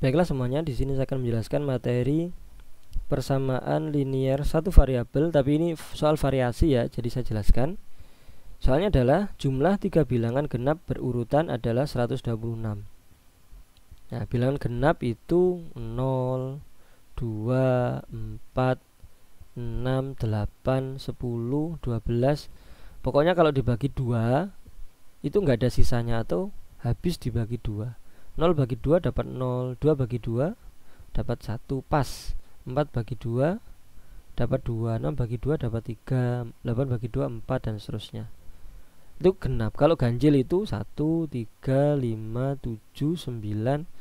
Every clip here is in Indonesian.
Baiklah semuanya, di sini saya akan menjelaskan materi persamaan linier satu variabel, tapi ini soal variasi ya, jadi saya jelaskan. Soalnya adalah jumlah tiga bilangan genap berurutan adalah 126. Nah, bilangan genap itu 0, 2, 4, 6, 8, 10, 12. Pokoknya kalau dibagi dua itu nggak ada sisanya atau habis dibagi dua 0 bagi 2 dapat 0 2 bagi 2 dapat 1 pas 4 bagi 2 dapat 2 6 bagi 2 dapat 3 8 bagi 2 4 dan seterusnya itu genap kalau ganjil itu 1 3 5 7 9 11 13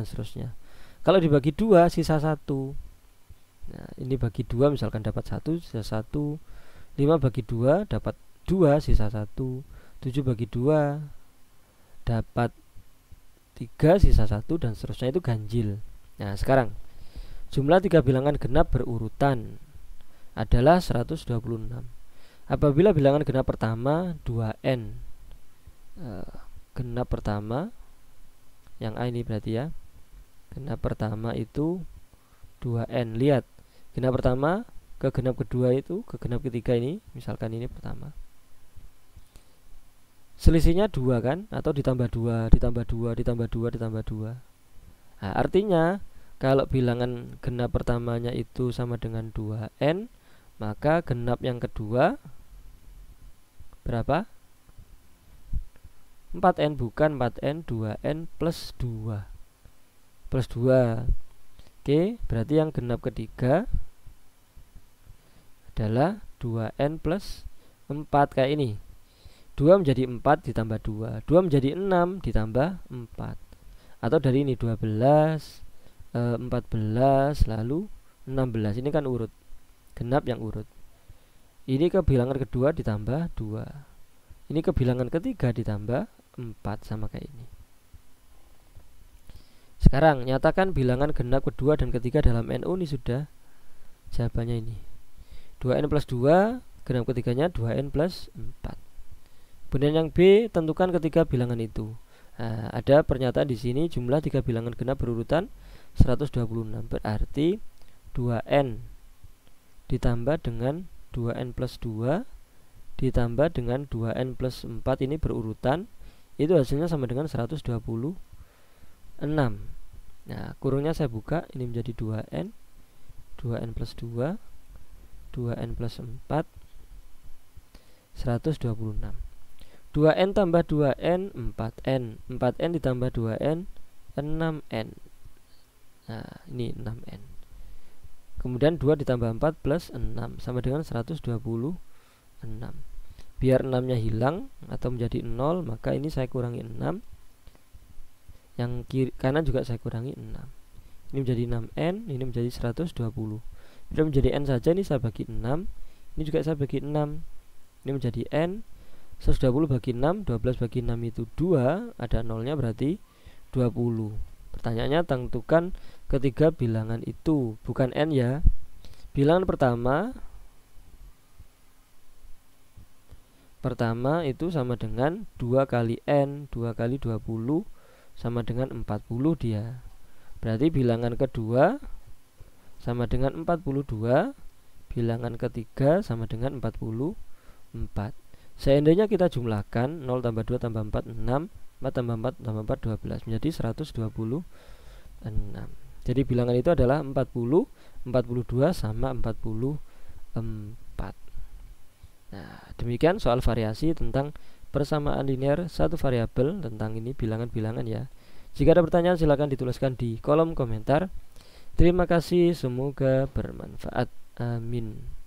dan seterusnya kalau dibagi 2 sisa 1 nah, ini bagi 2 misalkan dapat 1 sisa 1 5 bagi 2 dapat 2 sisa 1 7 bagi 2 dapat 3 sisa 1 dan seterusnya itu ganjil nah sekarang jumlah tiga bilangan genap berurutan adalah 126 apabila bilangan genap pertama 2n eh, genap pertama yang a ini berarti ya genap pertama itu 2n lihat genap pertama ke genap kedua itu ke genap ketiga ini misalkan ini pertama selisihnya dua kan atau ditambah dua ditambah dua ditambah dua ditambah dua nah, artinya kalau bilangan genap pertamanya itu sama dengan 2n maka genap yang kedua berapa 4n bukan 4n 2n plus 2 plus 2 oke berarti yang genap ketiga adalah 2n plus 4 kayak ini 2 menjadi 4 ditambah 2 2 menjadi 6 ditambah 4 Atau dari ini 12 14 eh, lalu 16 Ini kan urut Genap yang urut Ini ke bilangan kedua ditambah 2 Ini ke bilangan ketiga ditambah 4 Sama kayak ini Sekarang nyatakan bilangan genap kedua dan ketiga dalam NU ini sudah Jawabannya ini 2N plus 2 Genap ketiganya 2N plus 4 Kemudian yang B, tentukan ketiga bilangan itu. Nah, ada pernyataan di sini jumlah tiga bilangan genap berurutan 126 berarti 2n ditambah dengan 2n plus 2 ditambah dengan 2n plus 4 ini berurutan itu hasilnya sama dengan 126 nah kurungnya saya buka ini menjadi 2n 2n plus 2 2n plus 4 126 2n tambah 2n 4n 4n ditambah 2n 6n nah ini 6n kemudian 2 ditambah 4 plus 6 sama dengan 126 biar 6 nya hilang atau menjadi 0 maka ini saya kurangi 6 yang kiri kanan juga saya kurangi 6 ini menjadi 6n ini menjadi 120 bila menjadi n saja ini saya bagi 6 ini juga saya bagi 6 ini menjadi n 120 bagi 6 12 bagi 6 itu 2 Ada nolnya berarti 20 Pertanyaannya tentukan ketiga bilangan itu Bukan N ya Bilangan pertama Pertama itu sama dengan 2 kali N 2 kali 20 Sama dengan 40 dia Berarti bilangan kedua Sama dengan 42 Bilangan ketiga sama dengan 44 Seandainya kita jumlahkan 0 tambah 2 tambah 4 6 4 tambah 4 tambah 4 12 menjadi 126 Jadi bilangan itu adalah 40 42 sama 44 Nah demikian soal variasi tentang persamaan linear satu variabel tentang ini bilangan-bilangan ya Jika ada pertanyaan silahkan dituliskan di kolom komentar Terima kasih semoga bermanfaat Amin